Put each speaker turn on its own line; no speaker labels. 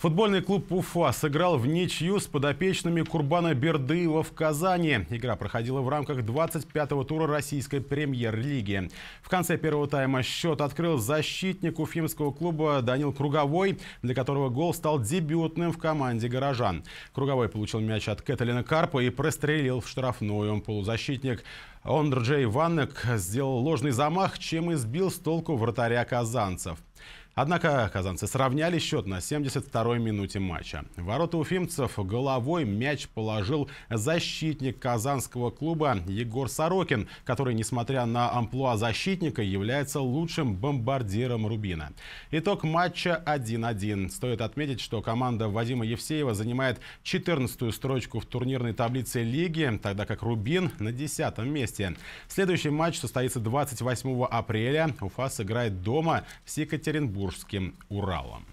Футбольный клуб «Уфа» сыграл в ничью с подопечными Курбана Бердыева в Казани. Игра проходила в рамках 25-го тура российской премьер-лиги. В конце первого тайма счет открыл защитник уфимского клуба Данил Круговой, для которого гол стал дебютным в команде «Горожан». Круговой получил мяч от Кэталина Карпа и прострелил в штрафную. Полузащитник Ондрджей Ваннек сделал ложный замах, чем избил с толку вратаря казанцев. Однако казанцы сравняли счет на 72-й минуте матча. ворота уфимцев головой мяч положил защитник казанского клуба Егор Сорокин, который, несмотря на амплуа защитника, является лучшим бомбардиром Рубина. Итог матча 1-1. Стоит отметить, что команда Вадима Евсеева занимает 14-ю строчку в турнирной таблице лиги, тогда как Рубин на 10 месте. Следующий матч состоится 28 апреля. Уфа сыграет дома в Екатеринбурге. Волжским Уралом.